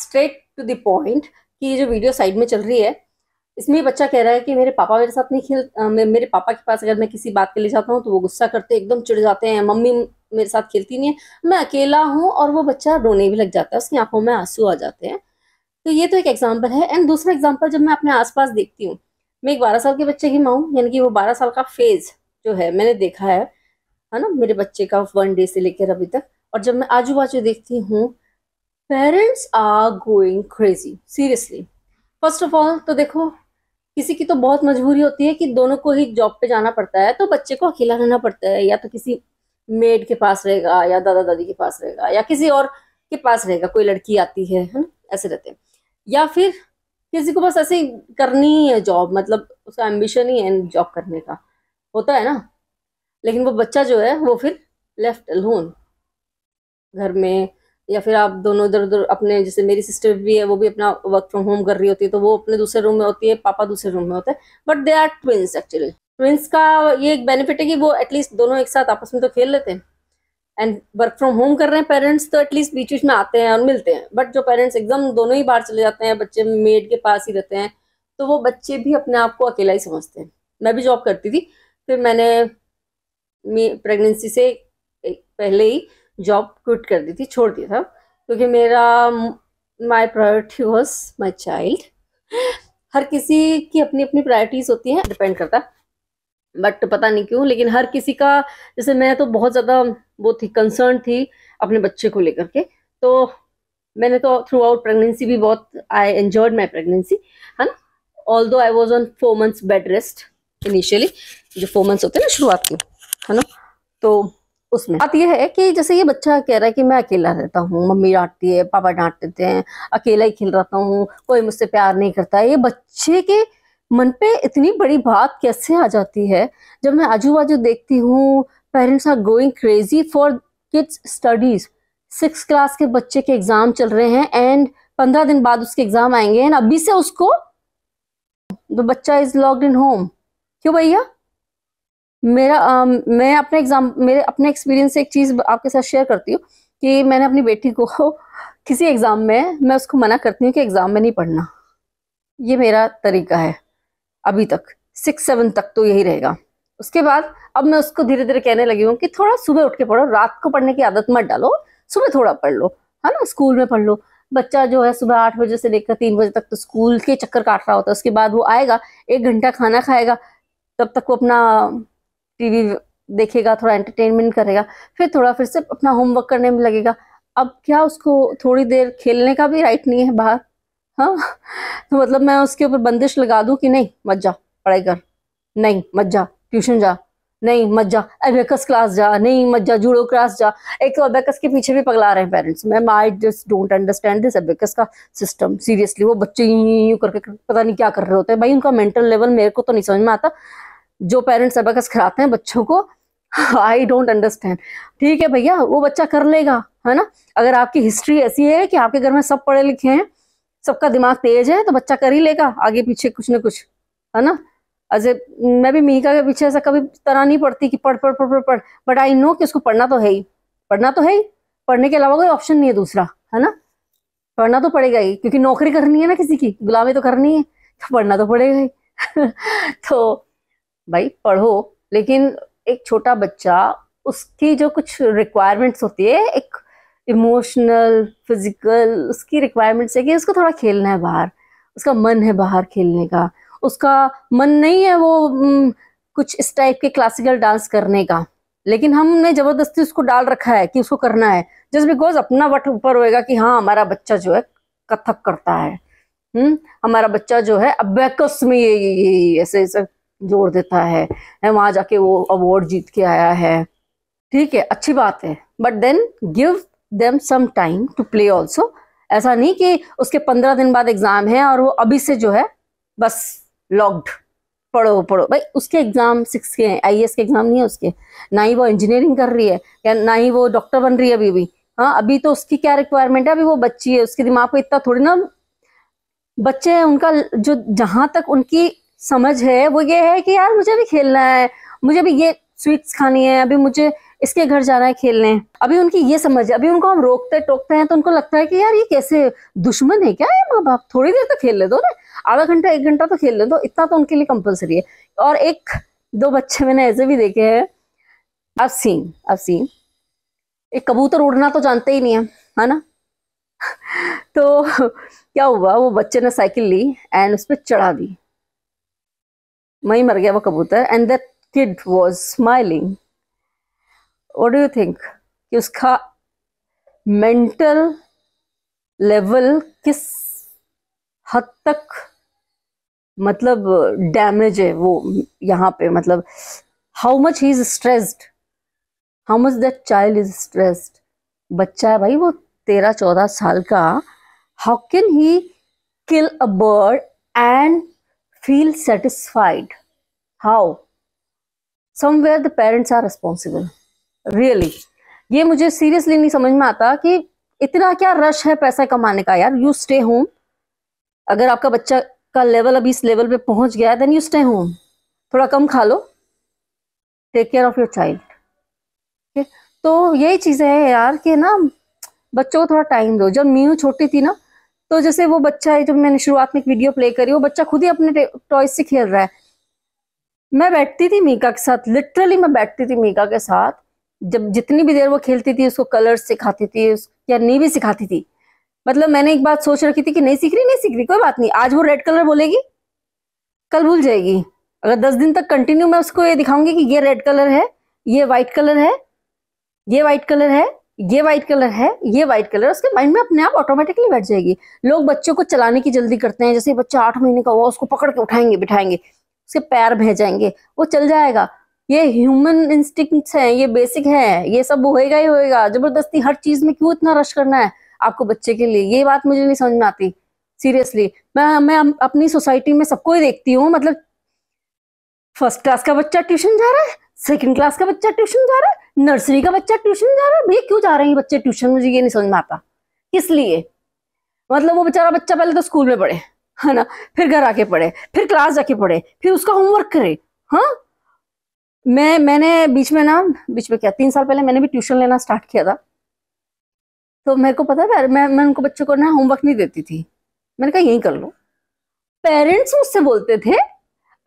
Straight to the point कि ये जो वीडियो साइड में चल रही है इसमें बच्चा कह रहा है कि मेरे पापा मेरे साथ नहीं खेल मेरे पापा के पास अगर मैं किसी बात के लिए जाता हूँ तो वो गुस्सा करते एकदम चिड़ जाते हैं मम्मी मेरे साथ खेलती नहीं है मैं अकेला हूँ और वो बच्चा रोने भी लग जाता है उसकी आंखों में आंसू आ जाते हैं तो ये तो एक एग्जाम्पल है एंड दूसरा एग्जाम्पल जब मैं अपने आस देखती हूँ मैं एक बारह साल के बच्चे की माँ हूँ यानी कि वो बारह साल का फेज जो है मैंने देखा है है ना मेरे बच्चे का वन डे से लेकर अभी तक और जब मैं आजू बाजू देखती हूँ parents are going crazy seriously first of all तो देखो किसी की तो बहुत मजबूरी होती है कि दोनों को ही जॉब पे जाना पड़ता है तो बच्चे को अकेला रहना पड़ता है या तो किसी मेड के पास रहेगा या दादा दादी के पास रहेगा या किसी और के पास रहेगा कोई लड़की आती है है ना ऐसे रहते हैं या फिर किसी को बस ऐसे ही करनी ही है जॉब मतलब उसका एम्बिशन ही है जॉब करने का होता है ना लेकिन वो बच्चा जो है वो फिर लेफ्ट अलोन घर में या फिर आप दोनों इधर उधर अपने जैसे मेरी सिस्टर भी है वो भी अपना वर्क फ्रॉम होम कर रही होती है तो वो अपने दूसरे रूम में होती है पापा दूसरे रूम में होते हैं but they are twins actually twins का ये एक बेनिफिट है कि वो एटलीस्ट दोनों एक साथ आपस में तो खेल लेते हैं एंड वर्क फ्रॉम होम कर रहे हैं पेरेंट्स तो एटलीस्ट बीच बीच में आते हैं और मिलते हैं बट जो पेरेंट्स एकदम दोनों ही बाहर चले जाते हैं बच्चे मेड के पास ही रहते हैं तो वो बच्चे भी अपने आप को अकेला ही समझते हैं मैं भी जॉब करती थी फिर मैंने प्रेगनेंसी से पहले ही जॉब क्विट कर दी थी छोड़ दिया था क्योंकि मेरा my priority was my child हर किसी की अपनी अपनी प्रायोरिटीज़ होती हैं डिपेंड करता बट पता नहीं क्यों लेकिन हर किसी का जैसे मैं तो बहुत ज़्यादा वो थी कंसर्न थी अपने बच्चे को लेकर के तो मैंने तो थ्रू आउट प्रेगनेंसी भी बहुत आई एन्जॉयड माई प्रेगनेंसी है ना although I was on four months bed rest initially जो फोर मंथ्स होते हैं ना शुरुआत के है ना तो उसमें बात यह है कि जैसे ये बच्चा कह रहा है कि मैं अकेला रहता हूँ मम्मी डांटती है पापा डांट देते हैं अकेला ही खेल रहता हूँ कोई मुझसे प्यार नहीं करता ये बच्चे के मन पे इतनी बड़ी बात कैसे आ जाती है जब मैं आजू बाजू देखती हूँ parents are going crazy for kids studies six class के बच्चे के एग्जाम चल रहे हैं एंड पंद्रह दिन बाद उसके एग्जाम आएंगे एंड अभी से उसको द बच्चा इज लॉक्ड इन होम क्यों भैया मेरा आ, मैं अपने एग्जाम मेरे अपने एक्सपीरियंस से एक चीज़ आपके साथ शेयर करती हूँ कि मैंने अपनी बेटी को किसी एग्ज़ाम में मैं उसको मना करती हूँ कि एग्ज़ाम में नहीं पढ़ना ये मेरा तरीका है अभी तक सिक्स सेवन तक तो यही रहेगा उसके बाद अब मैं उसको धीरे धीरे कहने लगी हूँ कि थोड़ा सुबह उठ के पढ़ो रात को पढ़ने की आदत मत डालो सुबह थोड़ा पढ़ लो है ना स्कूल में पढ़ लो बच्चा जो है सुबह आठ बजे से लेकर तीन बजे तक तो स्कूल के चक्कर काट रहा होता है उसके बाद वो आएगा एक घंटा खाना खाएगा तब तक वो अपना टीवी देखेगा थोड़ा एंटरटेनमेंट करेगा फिर थोड़ा फिर से अपना होमवर्क करने में लगेगा अब क्या उसको थोड़ी देर खेलने का भी राइट नहीं है बाहर हाँ तो मतलब मैं उसके ऊपर बंदिश लगा दूँ कि नहीं मत जा पढ़ाई कर नहीं मत जा ट्यूशन जा नहीं मत जा अबेकस क्लास जा नहीं मत जा जूडो क्लास जा एक तो अबेकस के पीछे भी पगला रहे हैं parents ma'am I just don't understand this abacus का सिस्टम सीरियसली वो बच्चे यूं यूं करके पता नहीं क्या कर रहे होते हैं भाई उनका मेंटल लेवल मेरे को तो नहीं समझ में आता जो पेरेंट्स अबकस कराते हैं बच्चों को आई डोंट अंडरस्टैंड ठीक है भैया वो बच्चा कर लेगा है ना अगर आपकी हिस्ट्री ऐसी है कि आपके घर में सब पढ़े लिखे हैं सबका दिमाग तेज है तो बच्चा कर ही लेगा आगे पीछे कुछ ना कुछ है ना अजय मैं भी मीका के पीछे ऐसा कभी तरह नहीं पढ़ती कि पढ़ पढ़ पढ़ पढ़ पढ़ बट आई नो कि उसको पढ़ना तो है ही पढ़ना तो है ही पढ़ने के अलावा कोई ऑप्शन नहीं है दूसरा है ना पढ़ना तो पड़ेगा ही क्योंकि नौकरी करनी है ना किसी की गुलामी तो करनी है तो पढ़ना तो पड़ेगा ही तो भाई पढ़ो लेकिन एक छोटा बच्चा उसकी जो कुछ रिक्वायरमेंट्स होती है एक इमोशनल फिजिकल उसकी रिक्वायरमेंट्स है कि उसको थोड़ा खेलना है बाहर उसका मन है बाहर खेलने का उसका मन नहीं है वो कुछ इस टाइप के क्लासिकल डांस करने का लेकिन हमने ज़बरदस्ती उसको डाल रखा है कि उसको करना है जस्ट बिकॉज अपना वट ऊपर होएगा कि हाँ हमारा बच्चा जो है कथक करता है हम्म हमारा बच्चा जो है अब में ये ये ऐसे ऐसे जोड़ देता है वहाँ जाके वो अवार्ड जीत के आया है ठीक है अच्छी बात है but then give them some time to play also ऐसा नहीं कि उसके पंद्रह दिन बाद एग्ज़ाम है और वो अभी से जो है बस लॉक्ड पढ़ो पढ़ो भाई उसके एग्ज़ाम सिक्स के हैं आई e के एग्ज़ाम नहीं है उसके ना ही वो इंजीनियरिंग कर रही है या ना ही वो डॉक्टर बन रही है अभी भी हाँ अभी तो उसकी क्या रिक्वायरमेंट है अभी वो बच्ची है उसके दिमाग को इतना थोड़ी ना बच्चे हैं उनका जो जहाँ तक उनकी समझ है वो ये है कि यार मुझे भी खेलना है मुझे भी ये स्वीट्स खानी है अभी मुझे इसके घर जाना है खेलने अभी उनकी ये समझ है अभी उनको हम रोकते टोकते हैं तो उनको लगता है कि यार ये कैसे दुश्मन है क्या ये माँ बाप थोड़ी देर तो खेल ले दो ना आधा घंटा एक घंटा तो खेल ले दो इतना तो उनके लिए कंपलसरी है और एक दो बच्चे मैंने ऐसे भी देखे हैं अब सीन अब सीन एक कबूतर उड़ना तो जानते ही नहीं है है ना तो क्या हुआ वो बच्चे ने साइकिल ली एंड उस पर चढ़ा दी मई मर गया वो कबूतर and that kid was smiling what do you think कि उसका मेंटल लेवल किस हद तक मतलब डैमेज है वो यहाँ पे मतलब how much he is stressed how much that child is stressed बच्चा है भाई वो तेरह चौदह साल का how can he kill a bird एंड feel satisfied. How? Somewhere the parents are responsible. Really. ये मुझे सीरियसली नहीं समझ में आता कि इतना क्या रश है पैसा कमाने का यार यू स्टे होम अगर आपका बच्चा का लेवल अभी इस लेवल पे पहुंच गया है देन यू स्टे होम थोड़ा कम खा लो take care of your child तो यही चीज़ें है यार कि ना बच्चों को थोड़ा टाइम दो जब मीनू छोटी थी ना तो जैसे वो बच्चा है जो मैंने शुरुआत में एक वीडियो प्ले करी वो बच्चा खुद ही अपने टॉयज से खेल रहा है मैं बैठती थी मीका के साथ लिटरली मैं बैठती थी मीका के साथ जब जितनी भी देर वो खेलती थी उसको कलर्स सिखाती थी या नहीं भी सिखाती थी मतलब मैंने एक बात सोच रखी थी कि नहीं सीख रही नहीं सीख रही कोई बात नहीं आज वो रेड कलर बोलेगी कल भूल जाएगी अगर दस दिन तक कंटिन्यू मैं उसको ये दिखाऊंगी कि ये रेड कलर है ये व्हाइट कलर है ये व्हाइट कलर है ये व्हाइट कलर है ये व्हाइट कलर उसके माइंड में अपने आप ऑटोमेटिकली बैठ जाएगी लोग बच्चों को चलाने की जल्दी करते हैं जैसे बच्चा आठ महीने का हुआ उसको पकड़ के उठाएंगे बिठाएंगे उसके पैर जाएंगे वो चल जाएगा ये ह्यूमन इंस्टिंक्ट्स हैं ये बेसिक है ये सब होएगा ही होएगा जबरदस्ती हर चीज में क्यों इतना रश करना है आपको बच्चे के लिए ये बात मुझे नहीं समझ में आती सीरियसली मैं मैं अपनी सोसाइटी में सबको ही देखती हूँ मतलब फर्स्ट क्लास का बच्चा ट्यूशन जा रहा है सेकंड क्लास का बच्चा ट्यूशन जा रहा है नर्सरी का बच्चा ट्यूशन जा रहा है भैया क्यों जा रहे हैं बच्चे ट्यूशन मुझे ये नहीं समझ में आता किस लिए मतलब वो बेचारा बच्चा पहले तो स्कूल में पढ़े है ना फिर घर आके पढ़े फिर क्लास जाके पढ़े फिर उसका होमवर्क करे हाँ मैं मैंने बीच में ना बीच में क्या तीन साल पहले मैंने भी ट्यूशन लेना स्टार्ट किया था तो मेरे को पता है मैं मैं उनको बच्चों को ना होमवर्क नहीं देती थी मैंने कहा यही कर लो पेरेंट्स मुझसे बोलते थे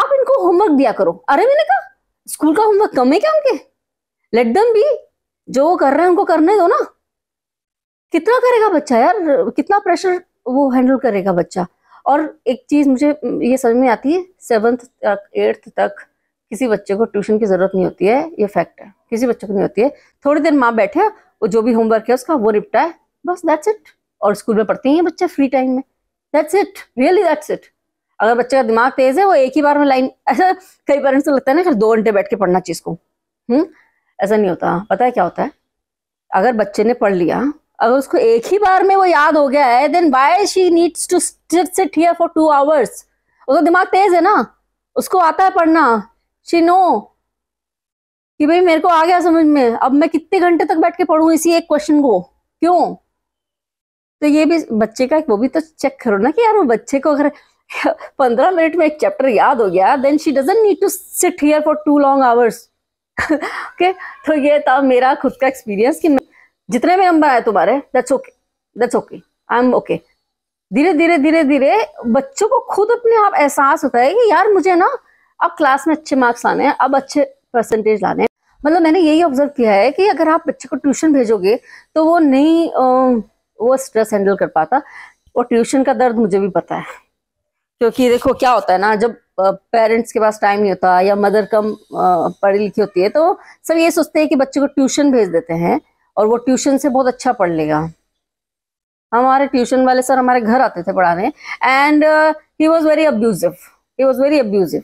आप इनको होमवर्क दिया करो अरे मैंने कहा स्कूल का होमवर्क कम है क्या उनके लेट दम भी जो वो कर रहे हैं उनको करने दो ना कितना करेगा बच्चा यार कितना प्रेशर वो हैंडल करेगा बच्चा और एक चीज़ मुझे ये समझ में आती है सेवंथ तक एट्थ तक किसी बच्चे को ट्यूशन की ज़रूरत नहीं होती है ये फैक्ट है किसी बच्चे को नहीं होती है थोड़ी देर माँ बैठे वो जो भी होमवर्क है उसका वो निपटा है बस दैट्स इट और स्कूल में पढ़ते ही हैं बच्चे फ्री टाइम में that's it really that's it अगर बच्चे का दिमाग तेज है वो एक ही बार में लाइन ऐसा कई पेरेंट्स को लगता है ना फिर दो घंटे बैठ के पढ़ना चीज़ को हम्म ऐसा नहीं होता पता है क्या होता है अगर बच्चे ने पढ़ लिया अगर उसको एक ही बार में वो याद हो गया है then by she needs to sit here for two hours उसका दिमाग तेज है ना उसको आता है पढ़ना शी नो कि भाई मेरे को आ गया समझ में अब मैं कितने घंटे तक बैठ के पढ़ू इसी एक क्वेश्चन को क्यों तो ये भी बच्चे का वो भी तो चेक करो ना कि यार वो बच्चे को अगर पंद्रह मिनट में एक चैप्टर याद हो गया then she doesn't need to sit here for too long hours okay तो ये था मेरा खुद का एक्सपीरियंस कि जितने भी नंबर आए तुम्हारे that's okay that's okay I am okay धीरे धीरे धीरे धीरे बच्चों को खुद अपने आप एहसास होता है कि यार मुझे ना अब क्लास में अच्छे मार्क्स लाने हैं अब अच्छे परसेंटेज लाने हैं मतलब मैंने यही ऑब्जर्व किया है कि अगर आप बच्चे को ट्यूशन भेजोगे तो वो नहीं वो स्ट्रेस हैंडल कर पाता और ट्यूशन का दर्द मुझे भी पता है क्योंकि देखो क्या होता है ना जब पेरेंट्स के पास टाइम नहीं होता या मदर कम पढ़ी लिखी होती है तो सब ये सोचते हैं कि बच्चे को ट्यूशन भेज देते हैं और वो ट्यूशन से बहुत अच्छा पढ़ लेगा हमारे ट्यूशन वाले सर हमारे घर आते थे पढ़ाने and he was very abusive he was very abusive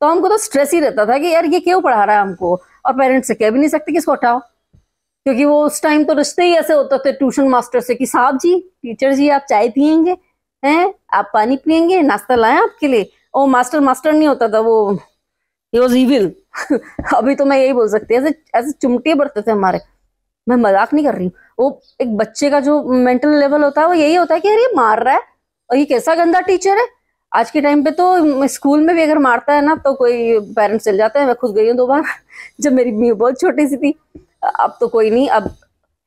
तो हमको तो स्ट्रेस ही रहता था कि यार ये क्यों पढ़ा रहा है हमको और पेरेंट्स से कह भी नहीं सकते कि इसको हटाओ क्योंकि वो उस टाइम तो रिश्ते ही ऐसे होते थे ट्यूशन मास्टर से कि साहब जी टीचर जी आप चाय पियेंगे हैं आप पानी पियेंगे नाश्ता लाएं आपके लिए ओ मास्टर मास्टर नहीं होता था वो ही वॉज ईविल अभी तो मैं यही बोल सकती ऐसे ऐसे चुमटे बढ़ते थे हमारे मैं मजाक नहीं कर रही वो एक बच्चे का जो मेंटल लेवल होता है वो यही होता है कि अरे ये मार रहा है और ये कैसा गंदा टीचर है आज के टाइम पे तो स्कूल में भी अगर मारता है ना तो कोई पेरेंट्स चल जाते हैं मैं खुद गई हूँ दो बार जब मेरी मी बहुत छोटी सी थी अब तो कोई नहीं अब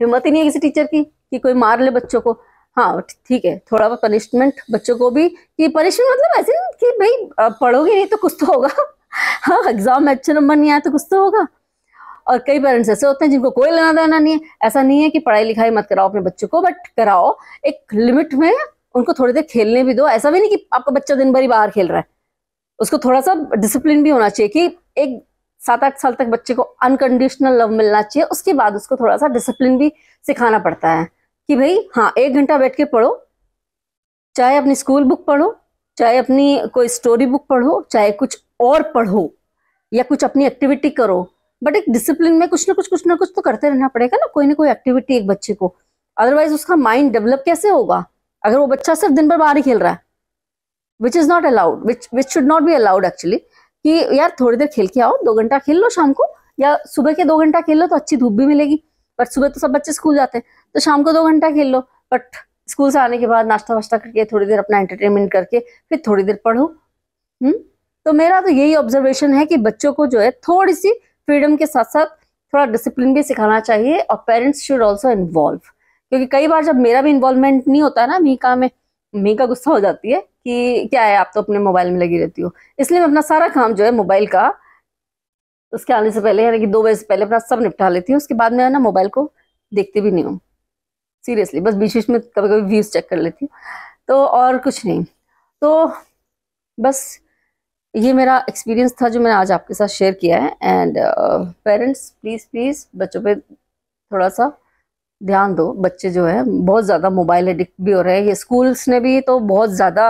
हिम्मत ही नहीं है किसी टीचर की कि कोई मार ले बच्चों को हाँ ठीक है थोड़ा बहुत पनिशमेंट बच्चों को भी कि पनिशमेंट मतलब ऐसे कि भाई पढ़ोगे नहीं तो कुछ तो होगा हाँ एग्जाम में अच्छे नंबर नहीं आए तो कुछ तो होगा और कई पेरेंट्स ऐसे होते हैं जिनको कोई लेना देना नहीं है ऐसा नहीं है कि पढ़ाई लिखाई मत कराओ अपने बच्चों को बट कराओ एक लिमिट में उनको थोड़ी देर खेलने भी दो ऐसा भी नहीं कि आपका बच्चा दिन भर ही बाहर खेल रहा है उसको थोड़ा सा डिसिप्लिन भी होना चाहिए कि एक सात आठ साल तक बच्चे को अनकंडीशनल लव मिलना चाहिए उसके बाद उसको थोड़ा सा डिसिप्लिन भी सिखाना पड़ता है कि भाई हाँ एक घंटा बैठ के पढ़ो चाहे अपनी स्कूल बुक पढ़ो चाहे अपनी कोई स्टोरी बुक पढ़ो चाहे कुछ और पढ़ो या कुछ अपनी एक्टिविटी करो बट एक डिसिप्लिन में कुछ ना कुछ कुछ ना कुछ तो करते रहना पड़ेगा ना कोई ना कोई एक्टिविटी एक बच्चे को अदरवाइज उसका माइंड डेवलप कैसे होगा अगर वो बच्चा सिर्फ दिन भर बाहर ही खेल रहा है which is not allowed which which should not be allowed actually कि यार थोड़ी देर खेल के आओ दो घंटा खेल लो शाम को या सुबह के दो घंटा खेल लो तो अच्छी धूप भी मिलेगी पर सुबह तो सब बच्चे स्कूल जाते हैं तो शाम को दो घंटा खेल लो बट स्कूल से आने के बाद नाश्ता वाश्ता करके थोड़ी देर अपना एंटरटेनमेंट करके फिर थोड़ी देर पढ़ो हम्म तो मेरा तो यही ऑब्जर्वेशन है कि बच्चों को जो है थोड़ी सी फ्रीडम के साथ साथ थोड़ा डिसिप्लिन भी सिखाना चाहिए और पेरेंट्स शुड ऑल्सो इन्वॉल्व क्योंकि कई बार जब मेरा भी इन्वॉल्वमेंट नहीं होता ना मी का में मी का गुस्सा हो जाती है कि क्या है आप तो अपने मोबाइल में लगी रहती हो इसलिए मैं अपना सारा काम जो है मोबाइल का उसके आने से पहले यानी कि दो बजे से पहले अपना सब निपटा लेती हूँ उसके बाद मैं ना मोबाइल को देखती भी नहीं हूँ सीरियसली बस बीच बीच में कभी कभी व्यूज़ चेक कर लेती हूँ तो और कुछ नहीं तो बस ये मेरा एक्सपीरियंस था जो मैंने आज आपके साथ शेयर किया है एंड पेरेंट्स प्लीज़ प्लीज़ बच्चों पे थोड़ा सा ध्यान दो बच्चे जो है बहुत ज़्यादा मोबाइल एडिक्ट भी हो रहे हैं ये स्कूल्स ने भी तो बहुत ज़्यादा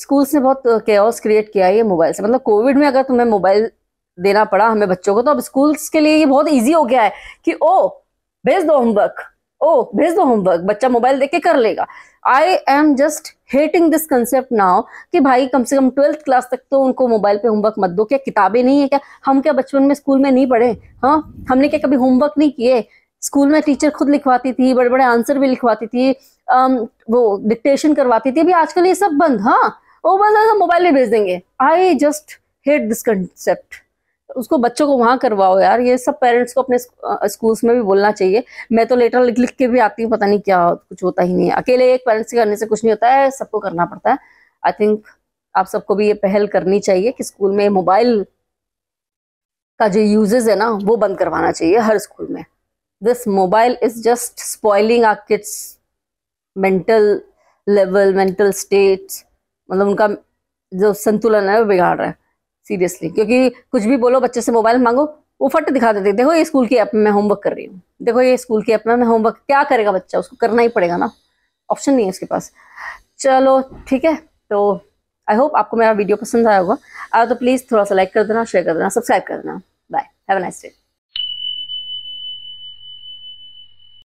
स्कूल्स ने बहुत केयर्स क्रिएट किया है ये मोबाइल से मतलब कोविड में अगर तुम्हें मोबाइल देना पड़ा हमें बच्चों को तो अब स्कूल्स के लिए ये बहुत ईजी हो गया है कि ओ भेज दो होमवर्क ओ भेज दो होमवर्क बच्चा मोबाइल देख के कर लेगा I am just hating this concept now कि भाई कम से कम ट्वेल्थ क्लास तक तो उनको मोबाइल पे होमवर्क मत दो क्या किताबें नहीं है क्या हम क्या बचपन में स्कूल में नहीं पढ़े हाँ हमने क्या कभी होमवर्क नहीं किए स्कूल में टीचर खुद लिखवाती थी बड़े बड़े आंसर भी लिखवाती थी um, वो डिक्टेशन करवाती थी अभी आजकल ये सब बंद हाँ वो बंद मोबाइल में भेज देंगे I just hate this concept उसको बच्चों को वहाँ करवाओ यार ये सब पेरेंट्स को अपने स्कूल्स में भी बोलना चाहिए मैं तो लेटर लिख लिख के भी आती हूँ पता नहीं क्या कुछ होता ही नहीं है अकेले एक पेरेंट्स के करने से कुछ नहीं होता है सबको करना पड़ता है आई थिंक आप सबको भी ये पहल करनी चाहिए कि स्कूल में मोबाइल का जो यूजेज है ना वो बंद करवाना चाहिए हर स्कूल में this mobile is just spoiling our kids mental level mental state मतलब उनका जो संतुलन है वो बिगाड़ रहा है सीरियसली क्योंकि कुछ भी बोलो बच्चे से मोबाइल मांगो वो फट दिखा देते देखो ये स्कूल की ऐप में मैं होमवर्क कर रही हूँ देखो ये स्कूल की ऐप में मैं होमवर्क क्या करेगा बच्चा उसको करना ही पड़ेगा ना ऑप्शन नहीं है उसके पास चलो ठीक है तो आई होप आपको मेरा वीडियो पसंद आया होगा आया तो प्लीज़ थोड़ा सा लाइक कर देना शेयर कर देना सब्सक्राइब कर देना bye have a nice day